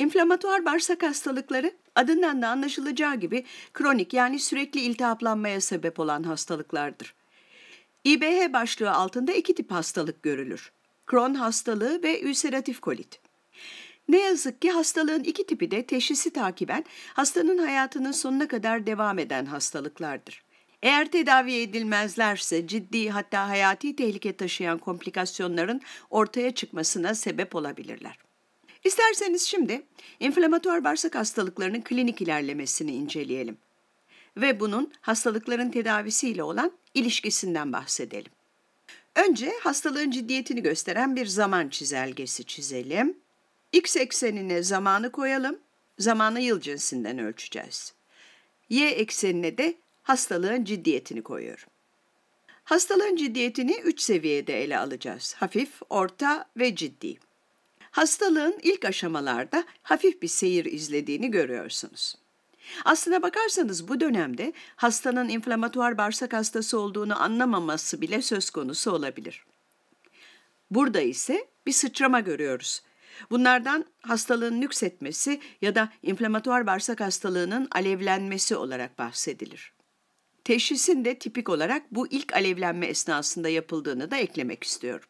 İnflamatuar bağırsak hastalıkları adından da anlaşılacağı gibi kronik yani sürekli iltihaplanmaya sebep olan hastalıklardır. İBH başlığı altında iki tip hastalık görülür. Kron hastalığı ve ülseratif kolit. Ne yazık ki hastalığın iki tipi de teşhisi takiben hastanın hayatının sonuna kadar devam eden hastalıklardır. Eğer tedavi edilmezlerse ciddi hatta hayati tehlike taşıyan komplikasyonların ortaya çıkmasına sebep olabilirler. İsterseniz şimdi inflamatuar bağırsak hastalıklarının klinik ilerlemesini inceleyelim ve bunun hastalıkların tedavisiyle olan ilişkisinden bahsedelim. Önce hastalığın ciddiyetini gösteren bir zaman çizelgesi çizelim. X eksenine zamanı koyalım. Zamanı yıl cinsinden ölçeceğiz. Y eksenine de hastalığın ciddiyetini koyuyorum. Hastalığın ciddiyetini 3 seviyede ele alacağız. Hafif, orta ve ciddi hastalığın ilk aşamalarda hafif bir seyir izlediğini görüyorsunuz. Aslına bakarsanız bu dönemde hastanın inflamatuar bağırsak hastası olduğunu anlamaması bile söz konusu olabilir. Burada ise bir sıçrama görüyoruz. Bunlardan hastalığın nüksetmesi ya da inflamatuar bağırsak hastalığının alevlenmesi olarak bahsedilir. Teşhisin de tipik olarak bu ilk alevlenme esnasında yapıldığını da eklemek istiyorum.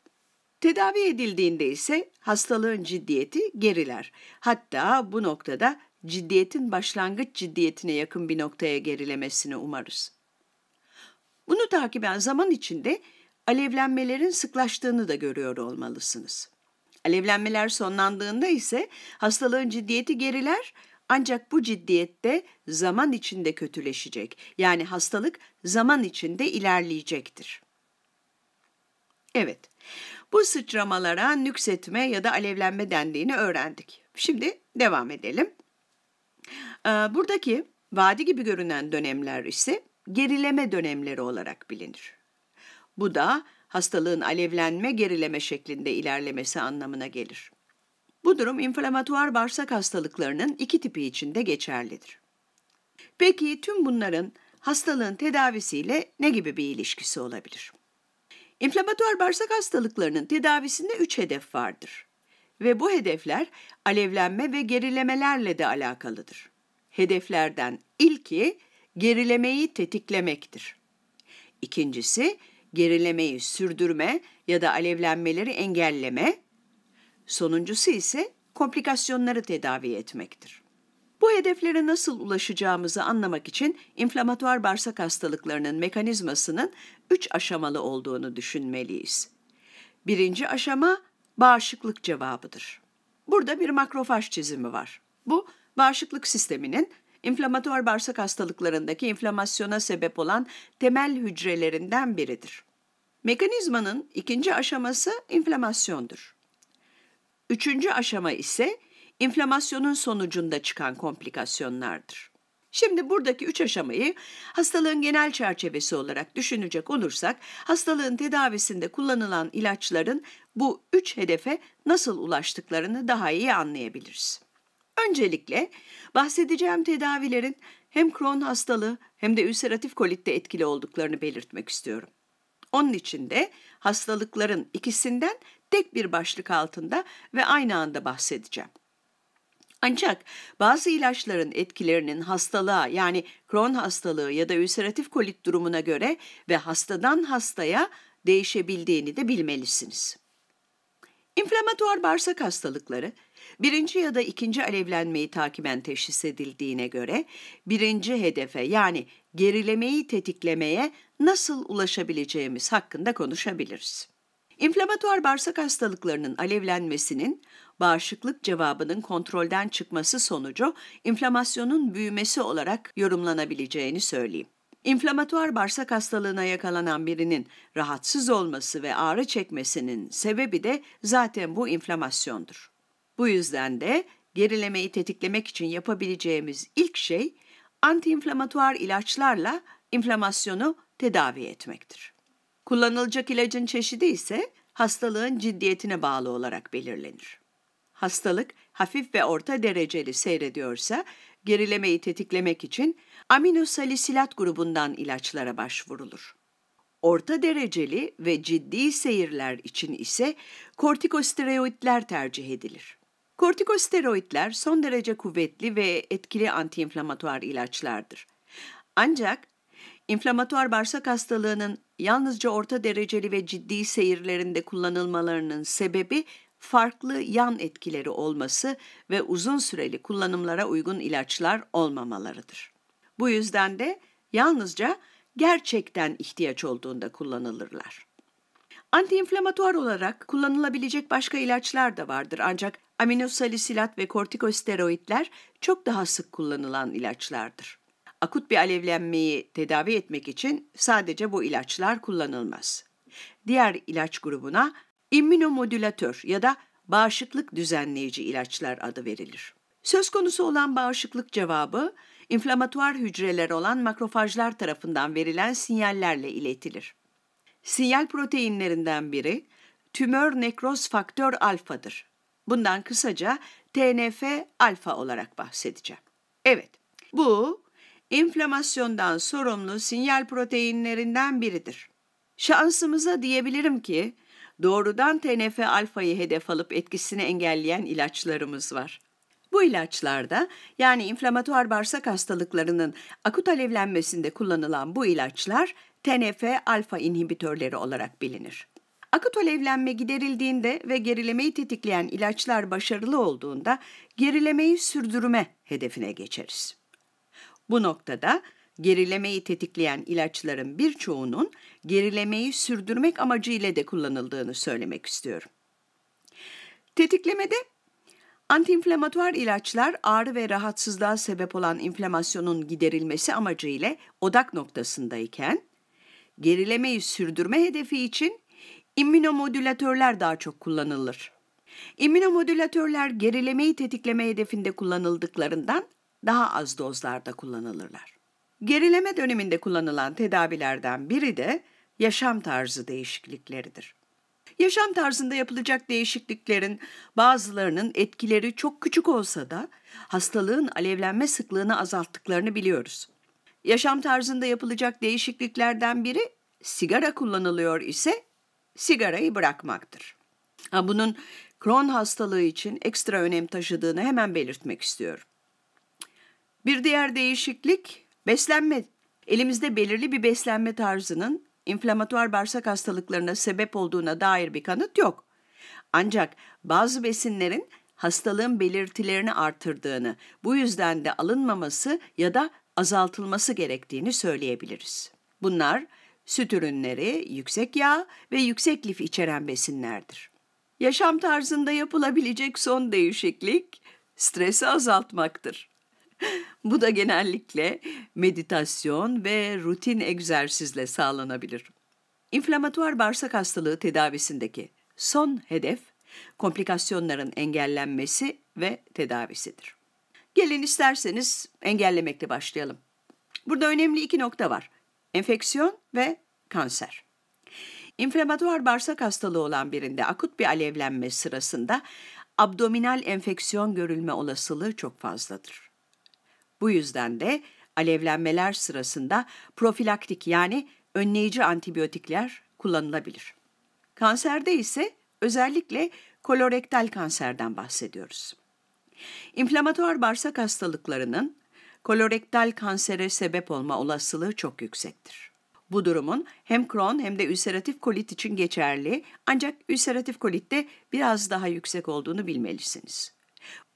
Tedavi edildiğinde ise hastalığın ciddiyeti geriler. Hatta bu noktada ciddiyetin başlangıç ciddiyetine yakın bir noktaya gerilemesini umarız. Bunu takip eden zaman içinde alevlenmelerin sıklaştığını da görüyor olmalısınız. Alevlenmeler sonlandığında ise hastalığın ciddiyeti geriler ancak bu ciddiyette zaman içinde kötüleşecek. Yani hastalık zaman içinde ilerleyecektir. Evet. Bu sıçramalara nüksetme ya da alevlenme dendiğini öğrendik. Şimdi devam edelim. Ee, buradaki vadi gibi görünen dönemler ise gerileme dönemleri olarak bilinir. Bu da hastalığın alevlenme gerileme şeklinde ilerlemesi anlamına gelir. Bu durum inflamatuar bağırsak hastalıklarının iki tipi içinde geçerlidir. Peki tüm bunların hastalığın tedavisiyle ne gibi bir ilişkisi olabilir? İnflamatuar bağırsak hastalıklarının tedavisinde 3 hedef vardır. Ve bu hedefler alevlenme ve gerilemelerle de alakalıdır. Hedeflerden ilki gerilemeyi tetiklemektir. İkincisi gerilemeyi sürdürme ya da alevlenmeleri engelleme. Sonuncusu ise komplikasyonları tedavi etmektir. Bu hedeflere nasıl ulaşacağımızı anlamak için inflamatuar bağırsak hastalıklarının mekanizmasının üç aşamalı olduğunu düşünmeliyiz. Birinci aşama bağışıklık cevabıdır. Burada bir makrofaj çizimi var. Bu bağışıklık sisteminin inflamatuar bağırsak hastalıklarındaki inflamasyona sebep olan temel hücrelerinden biridir. Mekanizmanın ikinci aşaması inflamasyondur. Üçüncü aşama ise inflamasyonun sonucunda çıkan komplikasyonlardır. Şimdi buradaki üç aşamayı hastalığın genel çerçevesi olarak düşünecek olursak, hastalığın tedavisinde kullanılan ilaçların bu üç hedefe nasıl ulaştıklarını daha iyi anlayabiliriz. Öncelikle bahsedeceğim tedavilerin hem Crohn hastalığı hem de ülseratif kolitte etkili olduklarını belirtmek istiyorum. Onun için de hastalıkların ikisinden tek bir başlık altında ve aynı anda bahsedeceğim. Ancak bazı ilaçların etkilerinin hastalığa yani kron hastalığı ya da ülseratif kolit durumuna göre ve hastadan hastaya değişebildiğini de bilmelisiniz. İnflamatuar bağırsak hastalıkları birinci ya da ikinci alevlenmeyi takiben teşhis edildiğine göre birinci hedefe yani gerilemeyi tetiklemeye nasıl ulaşabileceğimiz hakkında konuşabiliriz. İnflamatuar bağırsak hastalıklarının alevlenmesinin bağışıklık cevabının kontrolden çıkması sonucu inflamasyonun büyümesi olarak yorumlanabileceğini söyleyeyim. İnflamatuar bağırsak hastalığına yakalanan birinin rahatsız olması ve ağrı çekmesinin sebebi de zaten bu inflamasyondur. Bu yüzden de gerilemeyi tetiklemek için yapabileceğimiz ilk şey antiinflamatuar ilaçlarla inflamasyonu tedavi etmektir. Kullanılacak ilacın çeşidi ise hastalığın ciddiyetine bağlı olarak belirlenir. Hastalık hafif ve orta dereceli seyrediyorsa gerilemeyi tetiklemek için aminosalisilat grubundan ilaçlara başvurulur. Orta dereceli ve ciddi seyirler için ise kortikosteroidler tercih edilir. Kortikosteroidler son derece kuvvetli ve etkili antiinflamatuar ilaçlardır. Ancak inflamatuar bağırsak hastalığının yalnızca orta dereceli ve ciddi seyirlerinde kullanılmalarının sebebi farklı yan etkileri olması ve uzun süreli kullanımlara uygun ilaçlar olmamalarıdır. Bu yüzden de yalnızca gerçekten ihtiyaç olduğunda kullanılırlar. Antiinflamatuar olarak kullanılabilecek başka ilaçlar da vardır ancak aminosalisilat ve kortikosteroidler çok daha sık kullanılan ilaçlardır. Akut bir alevlenmeyi tedavi etmek için sadece bu ilaçlar kullanılmaz. Diğer ilaç grubuna immünomodülatör ya da bağışıklık düzenleyici ilaçlar adı verilir. Söz konusu olan bağışıklık cevabı, inflamatuar hücreler olan makrofajlar tarafından verilen sinyallerle iletilir. Sinyal proteinlerinden biri tümör nekroz faktör alfadır. Bundan kısaca TNF alfa olarak bahsedeceğim. Evet, bu enflamasyondan sorumlu sinyal proteinlerinden biridir. Şansımıza diyebilirim ki doğrudan TNF alfayı hedef alıp etkisini engelleyen ilaçlarımız var. Bu ilaçlarda yani inflamatuar bağırsak hastalıklarının akut alevlenmesinde kullanılan bu ilaçlar TNF alfa inhibitörleri olarak bilinir. Akut alevlenme giderildiğinde ve gerilemeyi tetikleyen ilaçlar başarılı olduğunda gerilemeyi sürdürme hedefine geçeriz. Bu noktada gerilemeyi tetikleyen ilaçların birçoğunun gerilemeyi sürdürmek amacıyla de kullanıldığını söylemek istiyorum. Tetiklemede Antiinflamatuar ilaçlar ağrı ve rahatsızlığa sebep olan inflamasyonun giderilmesi amacıyla odak noktasındayken, gerilemeyi sürdürme hedefi için immünomodülatörler daha çok kullanılır. İmmünomodülatörler gerilemeyi tetikleme hedefinde kullanıldıklarından daha az dozlarda kullanılırlar. Gerileme döneminde kullanılan tedavilerden biri de yaşam tarzı değişiklikleridir. Yaşam tarzında yapılacak değişikliklerin bazılarının etkileri çok küçük olsa da hastalığın alevlenme sıklığını azalttıklarını biliyoruz. Yaşam tarzında yapılacak değişikliklerden biri sigara kullanılıyor ise sigarayı bırakmaktır. Ha, bunun Crohn hastalığı için ekstra önem taşıdığını hemen belirtmek istiyorum. Bir diğer değişiklik beslenme. Elimizde belirli bir beslenme tarzının inflamatuar bağırsak hastalıklarına sebep olduğuna dair bir kanıt yok. Ancak bazı besinlerin hastalığın belirtilerini artırdığını, bu yüzden de alınmaması ya da azaltılması gerektiğini söyleyebiliriz. Bunlar süt ürünleri, yüksek yağ ve yüksek lif içeren besinlerdir. Yaşam tarzında yapılabilecek son değişiklik stresi azaltmaktır. Bu da genellikle meditasyon ve rutin egzersizle sağlanabilir. İnflamatuar bağırsak hastalığı tedavisindeki son hedef komplikasyonların engellenmesi ve tedavisidir. Gelin isterseniz engellemekle başlayalım. Burada önemli iki nokta var. Enfeksiyon ve kanser. İnflamatuar bağırsak hastalığı olan birinde akut bir alevlenme sırasında abdominal enfeksiyon görülme olasılığı çok fazladır. Bu yüzden de alevlenmeler sırasında profilaktik yani önleyici antibiyotikler kullanılabilir. Kanserde ise özellikle kolorektal kanserden bahsediyoruz. İnflamatuar bağırsak hastalıklarının kolorektal kansere sebep olma olasılığı çok yüksektir. Bu durumun hem Crohn hem de ülseratif kolit için geçerli ancak ülseratif kolitte biraz daha yüksek olduğunu bilmelisiniz.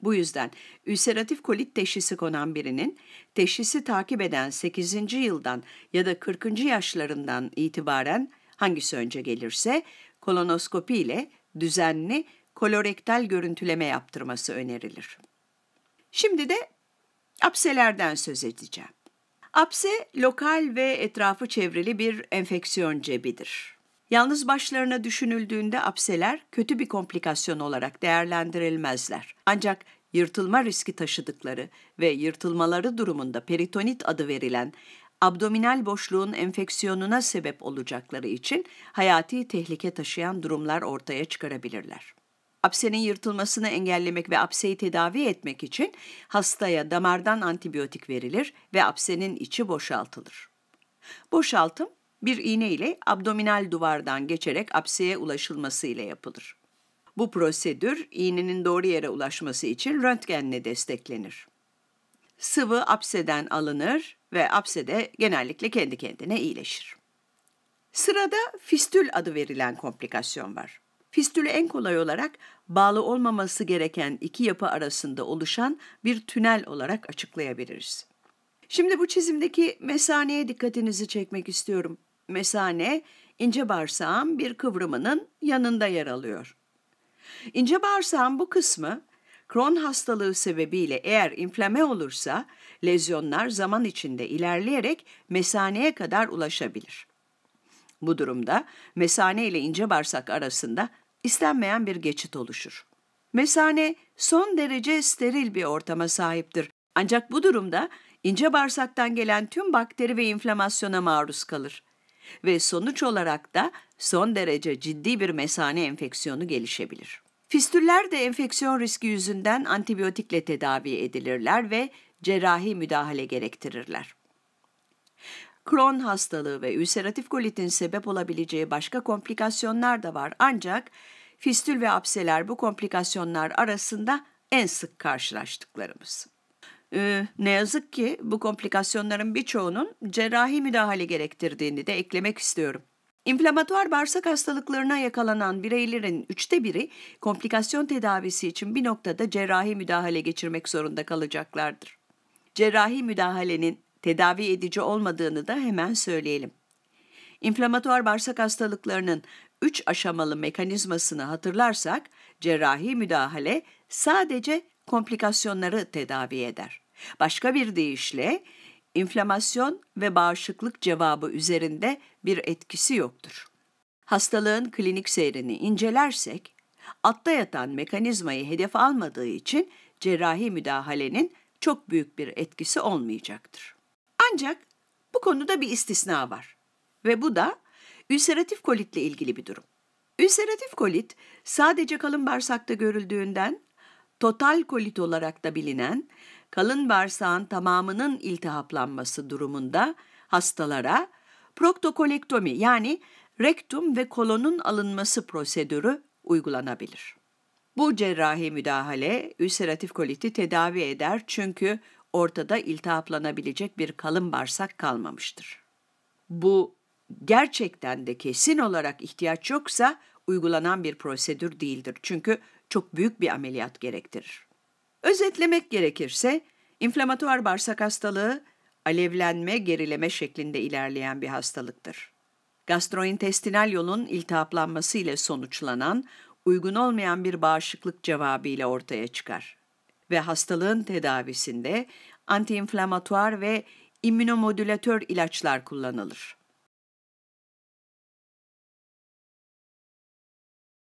Bu yüzden ülseratif kolit teşhisi konan birinin teşhisi takip eden 8. yıldan ya da 40. yaşlarından itibaren hangisi önce gelirse kolonoskopi ile düzenli kolorektal görüntüleme yaptırması önerilir. Şimdi de apselerden söz edeceğim. Apse lokal ve etrafı çevrili bir enfeksiyon cebidir. Yalnız başlarına düşünüldüğünde apseler kötü bir komplikasyon olarak değerlendirilmezler. Ancak yırtılma riski taşıdıkları ve yırtılmaları durumunda peritonit adı verilen abdominal boşluğun enfeksiyonuna sebep olacakları için hayati tehlike taşıyan durumlar ortaya çıkarabilirler. Apsenin yırtılmasını engellemek ve apseyi tedavi etmek için hastaya damardan antibiyotik verilir ve apsenin içi boşaltılır. Boşaltım bir iğne ile abdominal duvardan geçerek apseye ulaşılması ile yapılır. Bu prosedür iğnenin doğru yere ulaşması için röntgenle desteklenir. Sıvı apseden alınır ve apsede genellikle kendi kendine iyileşir. Sırada fistül adı verilen komplikasyon var. Fistülü en kolay olarak bağlı olmaması gereken iki yapı arasında oluşan bir tünel olarak açıklayabiliriz. Şimdi bu çizimdeki mesaneye dikkatinizi çekmek istiyorum. Mesane, ince bağırsağın bir kıvrımının yanında yer alıyor. İnce bağırsağın bu kısmı Crohn hastalığı sebebiyle eğer inflame olursa lezyonlar zaman içinde ilerleyerek mesaneye kadar ulaşabilir. Bu durumda mesane ile ince bağırsak arasında istenmeyen bir geçit oluşur. Mesane son derece steril bir ortama sahiptir. Ancak bu durumda ince bağırsaktan gelen tüm bakteri ve inflamasyona maruz kalır ve sonuç olarak da son derece ciddi bir mesane enfeksiyonu gelişebilir. Fistüller de enfeksiyon riski yüzünden antibiyotikle tedavi edilirler ve cerrahi müdahale gerektirirler. Kron hastalığı ve ülseratif kolitin sebep olabileceği başka komplikasyonlar da var ancak fistül ve apseler bu komplikasyonlar arasında en sık karşılaştıklarımız. Ee, ne yazık ki bu komplikasyonların birçoğunun cerrahi müdahale gerektirdiğini de eklemek istiyorum. İnflamatuar bağırsak hastalıklarına yakalanan bireylerin üçte biri komplikasyon tedavisi için bir noktada cerrahi müdahale geçirmek zorunda kalacaklardır. Cerrahi müdahalenin tedavi edici olmadığını da hemen söyleyelim. İnflamatuar bağırsak hastalıklarının üç aşamalı mekanizmasını hatırlarsak cerrahi müdahale sadece komplikasyonları tedavi eder. Başka bir deyişle inflamasyon ve bağışıklık cevabı üzerinde bir etkisi yoktur. Hastalığın klinik seyrini incelersek, atta yatan mekanizmayı hedef almadığı için cerrahi müdahalenin çok büyük bir etkisi olmayacaktır. Ancak bu konuda bir istisna var ve bu da ülseratif kolitle ilgili bir durum. Ülseratif kolit sadece kalın bağırsakta görüldüğünden total kolit olarak da bilinen kalın bağırsağın tamamının iltihaplanması durumunda hastalara proktokolektomi yani rektum ve kolonun alınması prosedürü uygulanabilir. Bu cerrahi müdahale ülseratif koliti tedavi eder çünkü ortada iltihaplanabilecek bir kalın bağırsak kalmamıştır. Bu gerçekten de kesin olarak ihtiyaç yoksa uygulanan bir prosedür değildir. Çünkü çok büyük bir ameliyat gerektirir. Özetlemek gerekirse, inflamatuar bağırsak hastalığı alevlenme, gerileme şeklinde ilerleyen bir hastalıktır. Gastrointestinal yolun iltihaplanması ile sonuçlanan, uygun olmayan bir bağışıklık cevabı ile ortaya çıkar. Ve hastalığın tedavisinde antiinflamatuar ve immünomodülatör ilaçlar kullanılır.